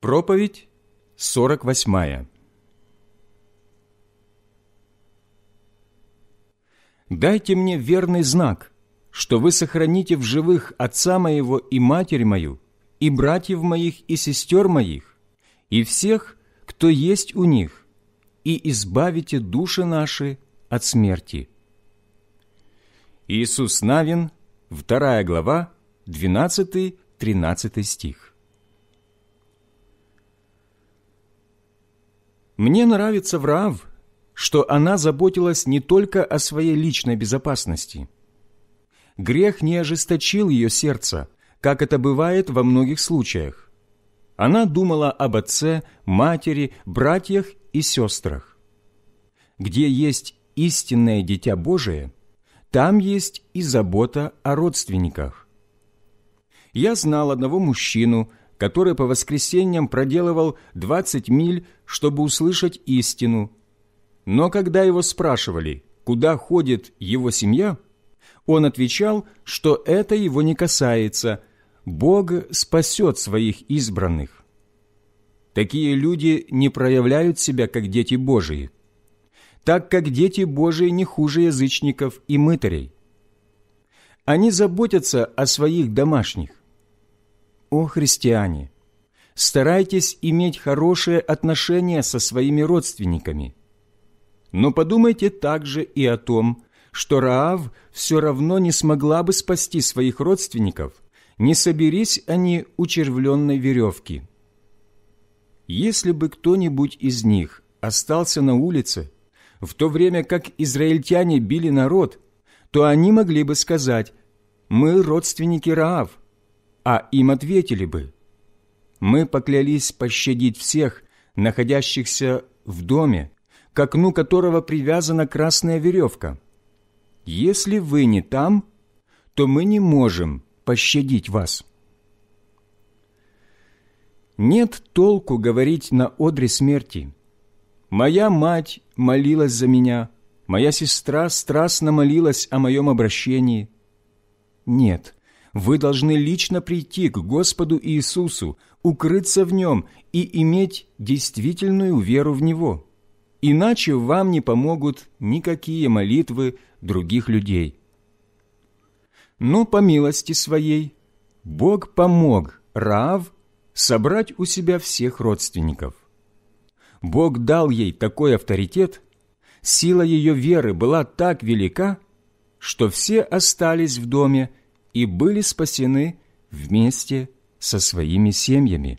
Проповедь 48. «Дайте мне верный знак, что вы сохраните в живых отца моего и матерь мою, и братьев моих и сестер моих, и всех, кто есть у них, и избавите души наши от смерти». Иисус Навин, 2 глава, 12-13 стих. Мне нравится врав, что она заботилась не только о своей личной безопасности. Грех не ожесточил ее сердце, как это бывает во многих случаях. Она думала об отце, матери, братьях и сестрах. Где есть истинное Дитя Божие, там есть и забота о родственниках. Я знал одного мужчину, который по воскресеньям проделывал 20 миль, чтобы услышать истину. Но когда его спрашивали, куда ходит его семья, он отвечал, что это его не касается, Бог спасет своих избранных. Такие люди не проявляют себя как дети Божии, так как дети Божии не хуже язычников и мытарей. Они заботятся о своих домашних, «О христиане! Старайтесь иметь хорошее отношение со своими родственниками. Но подумайте также и о том, что Раав все равно не смогла бы спасти своих родственников, не соберись они у червленной веревки. Если бы кто-нибудь из них остался на улице, в то время как израильтяне били народ, то они могли бы сказать «Мы родственники Раав, а им ответили бы, «Мы поклялись пощадить всех, находящихся в доме, к окну которого привязана красная веревка. Если вы не там, то мы не можем пощадить вас». Нет толку говорить на одре смерти. Моя мать молилась за меня, моя сестра страстно молилась о моем обращении. Нет, вы должны лично прийти к Господу Иисусу, укрыться в Нем и иметь действительную веру в Него. Иначе вам не помогут никакие молитвы других людей. Но по милости своей Бог помог Раав собрать у себя всех родственников. Бог дал ей такой авторитет, сила ее веры была так велика, что все остались в доме и были спасены вместе со своими семьями.